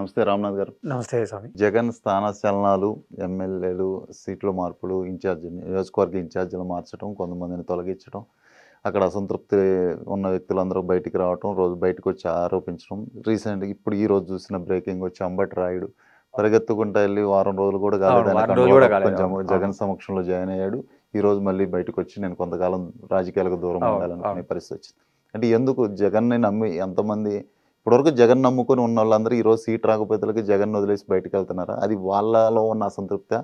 నమస్తే రామ్నాథ్ గారు నమస్తే స్వామి జగన్ స్థానచలనాలు ఎమ్మెల్యేలు సీట్ల మార్పులు ఇన్ఛార్జి నియోజకవర్గ ఇన్ఛార్జీలు మార్చడం కొంతమందిని తొలగించడం అక్కడ అసంతృప్తి ఉన్న వ్యక్తులందరూ బయటికి రావటం రోజు బయటకు వచ్చి ఆరోపించడం రీసెంట్గా ఇప్పుడు ఈ రోజు చూసిన బ్రేకింగ్ వచ్చి అంబటి రాయుడు పరిగెత్తుకుంటా వెళ్ళి వారం రోజులు కూడా కాలేదు జగన్ సమక్షంలో జాయిన్ అయ్యాడు ఈ రోజు మళ్ళీ బయటకు వచ్చి నేను కొంతకాలం రాజకీయాలకు దూరం ఉండాలనుకునే పరిస్థితి వచ్చింది అంటే ఎందుకు జగన్ని నమ్మి ఎంతమంది ఇప్పటివరకు జగన్ నమ్ముకొని ఉన్న వాళ్ళందరూ ఈరోజు సీట్ రాకపోతే జగన్ వదిలేసి బయటకు వెళ్తున్నారా అది వాళ్ళలో ఉన్న అసంతృప్తి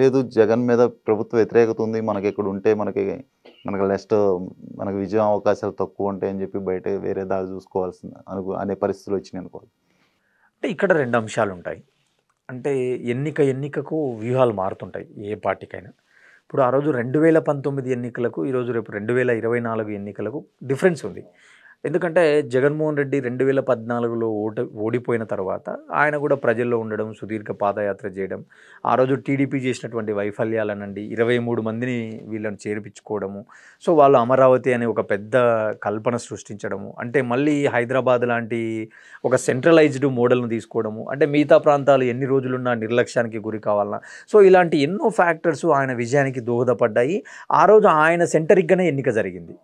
లేదు జగన్ మీద ప్రభుత్వ వ్యతిరేకత ఉంది మనకి ఇక్కడ ఉంటే మనకి మనకి నెక్స్ట్ మనకు విజయం అవకాశాలు తక్కువ ఉంటాయని చెప్పి బయట వేరే దారి చూసుకోవాల్సింది అను అనే పరిస్థితులు వచ్చినాయి అనుకోవాలి అంటే ఇక్కడ రెండు అంశాలు ఉంటాయి అంటే ఎన్నిక ఎన్నికకు వ్యూహాలు మారుతుంటాయి ఏ పార్టీకైనా ఇప్పుడు ఆ రోజు రెండు వేల పంతొమ్మిది ఎన్నికలకు ఈరోజు రేపు రెండు వేల ఇరవై నాలుగు ఎన్నికలకు డిఫరెన్స్ ఉంది ఎందుకంటే జగన్మోహన్ రెడ్డి రెండు వేల పద్నాలుగులో ఓట ఓడిపోయిన తర్వాత ఆయన కూడా ప్రజల్లో ఉండడం సుదీర్ఘ పాదయాత్ర చేయడం ఆ రోజు టీడీపీ చేసినటువంటి వైఫల్యాలనండి ఇరవై మూడు మందిని వీళ్ళని చేర్పించుకోవడము సో వాళ్ళు అమరావతి అనే ఒక పెద్ద కల్పన సృష్టించడము అంటే మళ్ళీ హైదరాబాద్ లాంటి ఒక సెంట్రలైజ్డ్ మోడల్ను తీసుకోవడము అంటే మిగతా ప్రాంతాలు ఎన్ని రోజులున్నా నిర్లక్ష్యానికి గురి కావాలన్నా సో ఇలాంటి ఎన్నో ఫ్యాక్టర్స్ ఆయన విజయానికి దోహదపడ్డాయి ఆ రోజు ఆయన సెంటరిగ్గానే ఎన్నిక జరిగింది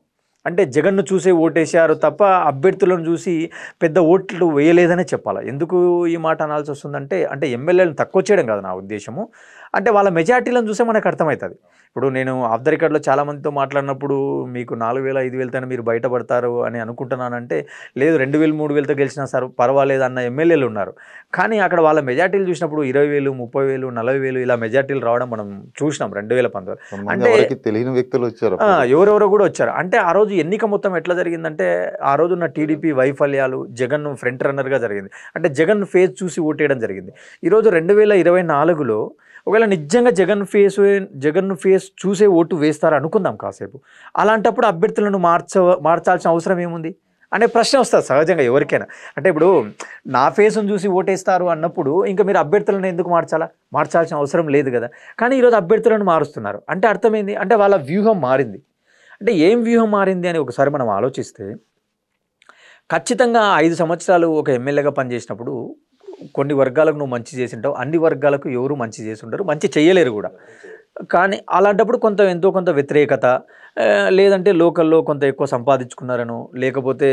అంటే జగన్ను చూసే ఓటేశారు తప్ప అభ్యర్థులను చూసి పెద్ద ఓట్లు వేయలేదనే చెప్పాలి ఎందుకు ఈ మాట అనాల్సి వస్తుందంటే అంటే ఎమ్మెల్యేలను తక్కువ చేయడం కాదు నా ఉద్దేశము అంటే వాళ్ళ మెజార్టీలను చూసే మనకు అర్థమవుతుంది ఇప్పుడు నేను ఆఫ్ ద రికార్డ్లో చాలామందితో మాట్లాడినప్పుడు మీకు నాలుగు వేల ఐదు వేలతోనే మీరు బయటపడతారు అని అనుకుంటున్నానంటే లేదు రెండు వేలు మూడు వేలతో గెలిచినా సార్ పర్వాలేదు అన్న ఎమ్మెల్యేలు ఉన్నారు కానీ అక్కడ వాళ్ళ మెజార్టీలు చూసినప్పుడు ఇరవై వేలు ముప్పై వేలు నలభై వేలు ఇలా మెజార్టీలు రావడం మనం చూసినాం రెండు వేల పంతొమ్మిది అంటే తెలియని వ్యక్తులు వచ్చారు ఎవరెవరో కూడా వచ్చారు అంటే ఆ రోజు ఎన్నిక మొత్తం ఎట్లా జరిగిందంటే ఆ రోజున్న టీడీపీ వైఫల్యాలు జగన్ ఫ్రంట్ రన్నర్గా జరిగింది అంటే జగన్ ఫేజ్ చూసి ఓటేయడం జరిగింది ఈరోజు రెండు వేల ఇరవై నాలుగులో ఒకవేళ నిజంగా జగన్ ఫేస్ జగన్ ఫేస్ చూసే ఓటు వేస్తారు అనుకుందాం కాసేపు అలాంటప్పుడు అభ్యర్థులను మార్చ మార్చాల్సిన అవసరం ఏముంది అనే ప్రశ్న వస్తుంది సహజంగా ఎవరికైనా అంటే ఇప్పుడు నా ఫేస్ను చూసి ఓటేస్తారు అన్నప్పుడు ఇంకా మీరు అభ్యర్థులను ఎందుకు మార్చాలా మార్చాల్సిన అవసరం లేదు కదా కానీ ఈరోజు అభ్యర్థులను మారుస్తున్నారు అంటే అర్థమైంది అంటే వాళ్ళ వ్యూహం మారింది అంటే ఏం వ్యూహం మారింది అని ఒకసారి మనం ఆలోచిస్తే ఖచ్చితంగా ఐదు సంవత్సరాలు ఒక ఎమ్మెల్యేగా పనిచేసినప్పుడు కొన్ని వర్గాలకు నువ్వు మంచి చేసి ఉంటావు అన్ని వర్గాలకు ఎవరు మంచి చేసి ఉంటారు మంచి చేయలేరు కూడా కానీ అలాంటప్పుడు కొంత ఎంతో కొంత వ్యతిరేకత లేదంటే లోకల్లో కొంత ఎక్కువ సంపాదించుకున్నారను లేకపోతే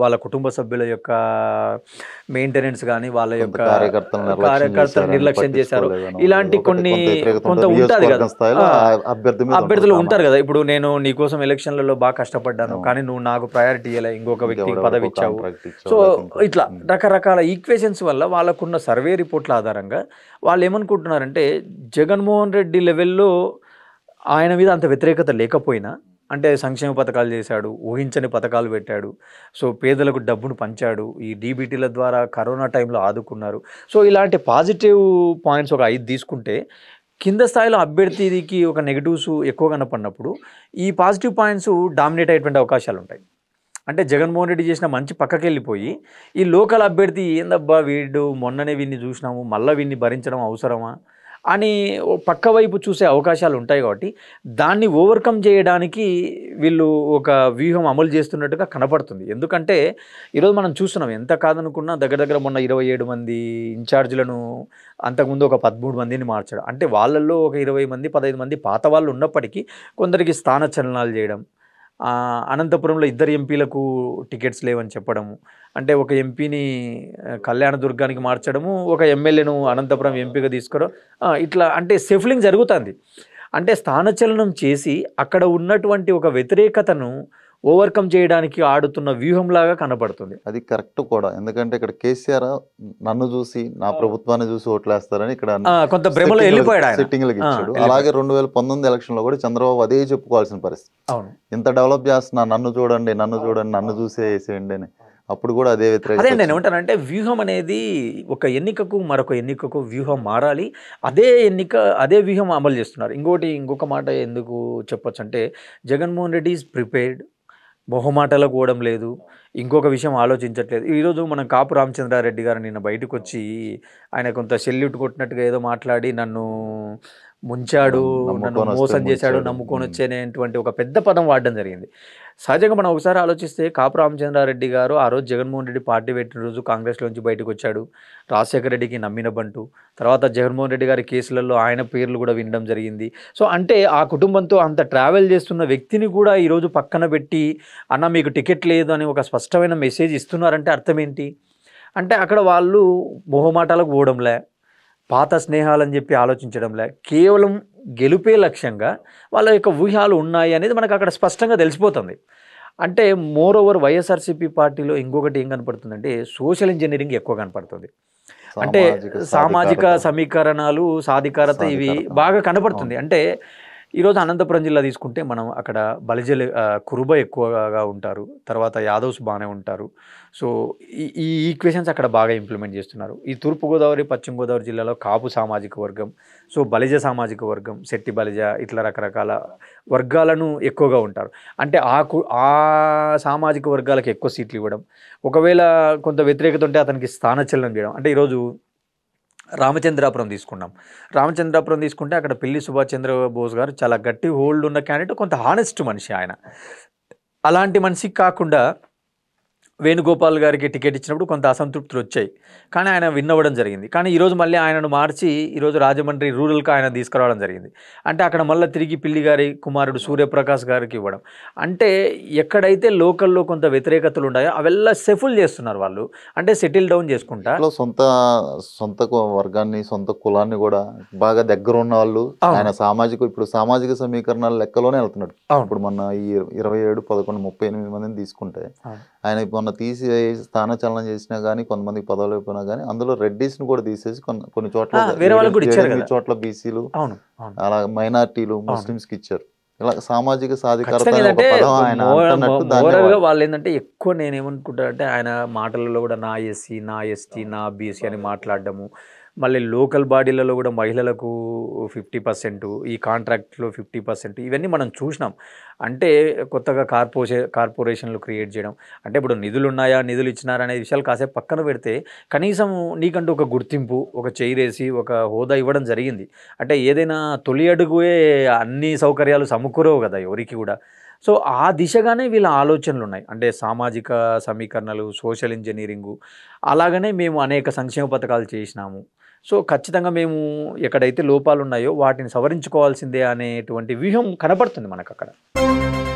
వాళ్ళ కుటుంబ సభ్యుల యొక్క మెయింటెనెన్స్ కానీ వాళ్ళ యొక్క కార్యకర్తలు నిర్లక్ష్యం చేశారు ఇలాంటి కొన్ని కొంత ఉంటుంది కదా అభ్యర్థులు ఉంటారు కదా ఇప్పుడు నేను నీకోసం ఎలక్షన్లలో బాగా కష్టపడ్డాను కానీ నువ్వు నాకు ప్రయారిటీ ఇవ్వలే ఇంకొక వ్యక్తికి పదవి ఇచ్చావు సో ఇట్లా రకరకాల ఈక్వేషన్స్ వల్ల వాళ్ళకున్న సర్వే రిపోర్ట్ల ఆధారంగా వాళ్ళు ఏమనుకుంటున్నారంటే జగన్మోహన్ రెడ్డి లెవెల్లో రోజుల్లో ఆయన మీద అంత వ్యతిరేకత లేకపోయినా అంటే సంక్షేమ పథకాలు చేశాడు ఊహించని పథకాలు పెట్టాడు సో పేదలకు డబ్బును పంచాడు ఈ డీబీటీల ద్వారా కరోనా టైంలో ఆదుకున్నారు సో ఇలాంటి పాజిటివ్ పాయింట్స్ ఒక ఐదు తీసుకుంటే కింద స్థాయిలో అభ్యర్థికి ఒక నెగిటివ్స్ ఎక్కువ కనపడినప్పుడు ఈ పాజిటివ్ పాయింట్స్ డామినేట్ అయ్యేటువంటి అవకాశాలు ఉంటాయి అంటే జగన్మోహన్ రెడ్డి చేసిన మంచి పక్కకి వెళ్ళిపోయి ఈ లోకల్ అభ్యర్థి ఏందబ్బా వీడు మొన్ననే వీడిని చూసినాము మళ్ళీ వీడిని భరించడం అవసరమా అని పక్క వైపు చూసే అవకాశాలు ఉంటాయి కాబట్టి దాన్ని ఓవర్కమ్ చేయడానికి వీళ్ళు ఒక వ్యూహం అమలు చేస్తున్నట్టుగా కనపడుతుంది ఎందుకంటే ఈరోజు మనం చూస్తున్నాం ఎంత కాదనుకున్నా దగ్గర దగ్గర మొన్న ఇరవై ఏడు మంది ఇన్ఛార్జీలను అంతకుముందు ఒక పదమూడు మందిని మార్చడం అంటే వాళ్ళల్లో ఒక ఇరవై మంది పదహైదు మంది పాత వాళ్ళు ఉన్నప్పటికీ కొందరికి స్థాన చలనాలు చేయడం అనంతపురంలో ఇద్దరు ఎంపీలకు టికెట్స్ లేవని చెప్పడము అంటే ఒక ఎంపీని కళ్యాణ దుర్గానికి మార్చడము ఒక ఎమ్మెల్యేను అనంతపురం ఎంపీగా తీసుకోవడం ఇట్లా అంటే సెఫ్లింగ్ జరుగుతుంది అంటే స్థానచలనం చేసి అక్కడ ఉన్నటువంటి ఒక వ్యతిరేకతను ఓవర్కమ్ చేయడానికి ఆడుతున్న వ్యూహంలాగా కనపడుతుంది అది కరెక్ట్ కూడా ఎందుకంటే ఇక్కడ కేసీఆర్ నన్ను చూసి నా ప్రభుత్వాన్ని చూసి ఓట్లేస్తారని ఇక్కడ కొంత భ్రమలో వెళ్ళిపోయాడు సిట్టింగ్ అలాగే రెండు వేల పంతొమ్మిది ఎలక్షన్ లో కూడా చంద్రబాబు అదే చెప్పుకోవాల్సిన పరిస్థితి అవును ఇంత డెవలప్ చేస్తున్నా నన్ను చూడండి నన్ను చూడండి నన్ను చూసే వేసేయండి అని అప్పుడు కూడా అదే వ్యతిరేక అదే నేను ఏమంటానంటే వ్యూహం అనేది ఒక ఎన్నికకు మరొక ఎన్నికకు వ్యూహం మారాలి అదే ఎన్నిక అదే వ్యూహం అమలు చేస్తున్నారు ఇంకోటి ఇంకొక మాట ఎందుకు చెప్పొచ్చు అంటే జగన్మోహన్ రెడ్డి ఈజ్ ప్రిపేర్డ్ మొహమాటలకు కూడా లేదు ఇంకొక విషయం ఆలోచించట్లేదు ఈరోజు మనం కాపు రామచంద్రారెడ్డి గారు నిన్న బయటకు వచ్చి ఆయన కొంత సెల్యూట్ కొట్టినట్టుగా ఏదో మాట్లాడి నన్ను ముంచాడు నన్ను మోసం చేశాడు నమ్ముకొని వచ్చేనేటువంటి ఒక పెద్ద పదం వాడడం జరిగింది సహజంగా మనం ఒకసారి ఆలోచిస్తే కాపు రామచంద్రారెడ్డి గారు ఆ రోజు జగన్మోహన్ రెడ్డి పార్టీ పెట్టిన రోజు కాంగ్రెస్లోంచి బయటకు వచ్చాడు రాజశేఖర రెడ్డికి నమ్మిన బంటు తర్వాత జగన్మోహన్ రెడ్డి గారి కేసులలో ఆయన పేర్లు కూడా వినడం జరిగింది సో అంటే ఆ కుటుంబంతో అంత ట్రావెల్ చేస్తున్న వ్యక్తిని కూడా ఈరోజు పక్కన పెట్టి అన్న మీకు టికెట్ లేదు అని ఒక స్పష్టమైన మెసేజ్ ఇస్తున్నారంటే అర్థం ఏంటి అంటే అక్కడ వాళ్ళు మొహమాటాలకు పోవడంలే పాత స్నేహాలని చెప్పి లే కేవలం గెలుపే లక్ష్యంగా వాళ్ళ యొక్క ఊహాలు ఉన్నాయి అనేది మనకు అక్కడ స్పష్టంగా తెలిసిపోతుంది అంటే మోర్ ఓవర్ వైఎస్ఆర్సీపీ పార్టీలో ఇంకొకటి ఏం కనపడుతుందంటే సోషల్ ఇంజనీరింగ్ ఎక్కువ కనపడుతుంది అంటే సామాజిక సమీకరణాలు సాధికారత ఇవి బాగా కనపడుతుంది అంటే ఈరోజు అనంతపురం జిల్లా తీసుకుంటే మనం అక్కడ బలిజలు కురుబ ఎక్కువగా ఉంటారు తర్వాత యాదవ్స్ బాగానే ఉంటారు సో ఈ ఈక్వేషన్స్ అక్కడ బాగా ఇంప్లిమెంట్ చేస్తున్నారు ఈ తూర్పుగోదావరి పశ్చిమ గోదావరి జిల్లాలో కాపు సామాజిక వర్గం సో బలిజ సామాజిక వర్గం శెట్టి బలిజ ఇట్లా రకరకాల వర్గాలను ఎక్కువగా ఉంటారు అంటే ఆ ఆ సామాజిక వర్గాలకు ఎక్కువ సీట్లు ఇవ్వడం ఒకవేళ కొంత వ్యతిరేకత ఉంటే అతనికి స్థానచలనం చేయడం అంటే ఈరోజు రామచంద్రాపురం తీసుకున్నాం రామచంద్రాపురం తీసుకుంటే అక్కడ పెళ్లి సుభాష్ చంద్రబోస్ గారు చాలా గట్టి హోల్డ్ ఉన్న క్యాండిడేట్ కొంత హానెస్ట్ మనిషి ఆయన అలాంటి మనిషికి కాకుండా వేణుగోపాల్ గారికి టికెట్ ఇచ్చినప్పుడు కొంత అసంతృప్తులు వచ్చాయి కానీ ఆయన విన్నవ్వడం జరిగింది కానీ ఈరోజు మళ్ళీ ఆయనను మార్చి ఈరోజు రాజమండ్రి రూరల్కి ఆయన తీసుకురావడం జరిగింది అంటే అక్కడ మళ్ళీ తిరిగి పిల్లి గారి కుమారుడు సూర్యప్రకాష్ గారికి ఇవ్వడం అంటే ఎక్కడైతే లోకల్లో కొంత వ్యతిరేకతలు ఉన్నాయో అవెల్లా సెఫుల్ చేస్తున్నారు వాళ్ళు అంటే సెటిల్ డౌన్ చేసుకుంటా సొంత సొంత వర్గాన్ని సొంత కులాన్ని కూడా బాగా దగ్గర ఉన్న వాళ్ళు ఆయన సామాజిక ఇప్పుడు సామాజిక సమీకరణాల లెక్కలోనే వెళ్తున్నాడు ఇప్పుడు మొన్న ఈ ఇరవై ఏడు పదకొండు ముప్పై ఎనిమిది మందిని తీసుకుంటే ఆయన మొన్న మొన్న తీసి స్థానచలనం చేసినా కానీ కొంతమంది పదవులు అయిపోయినా కానీ అందులో ను కూడా తీసేసి కొన్ని చోట్ల వేరే చోట్ల బీసీలు అలా మైనార్టీలు కి ఇచ్చారు ఇలా సామాజిక సాధికారత వాళ్ళు ఏంటంటే ఎక్కువ నేనేమనుకుంటానంటే ఆయన మాటలలో కూడా నా ఎస్సీ నా ఎస్టీ నా బీసీ అని మాట్లాడడము మళ్ళీ లోకల్ బాడీలలో కూడా మహిళలకు ఫిఫ్టీ పర్సెంట్ ఈ కాంట్రాక్ట్లో ఫిఫ్టీ పర్సెంట్ ఇవన్నీ మనం చూసినాం అంటే కొత్తగా కార్పోసే కార్పొరేషన్లు క్రియేట్ చేయడం అంటే ఇప్పుడు నిధులు ఉన్నాయా నిధులు ఇచ్చినారా అనే విషయాలు కాసేపు పక్కన పెడితే కనీసం నీకంటూ ఒక గుర్తింపు ఒక చేయిరేసి ఒక హోదా ఇవ్వడం జరిగింది అంటే ఏదైనా తొలి అడుగుయే అన్ని సౌకర్యాలు సమకూరవు కదా ఎవరికి కూడా సో ఆ దిశగానే వీళ్ళ ఆలోచనలు ఉన్నాయి అంటే సామాజిక సమీకరణలు సోషల్ ఇంజనీరింగు అలాగనే మేము అనేక సంక్షేమ పథకాలు చేసినాము సో ఖచ్చితంగా మేము ఎక్కడైతే లోపాలు ఉన్నాయో వాటిని సవరించుకోవాల్సిందే అనేటువంటి వ్యూహం కనపడుతుంది మనకు అక్కడ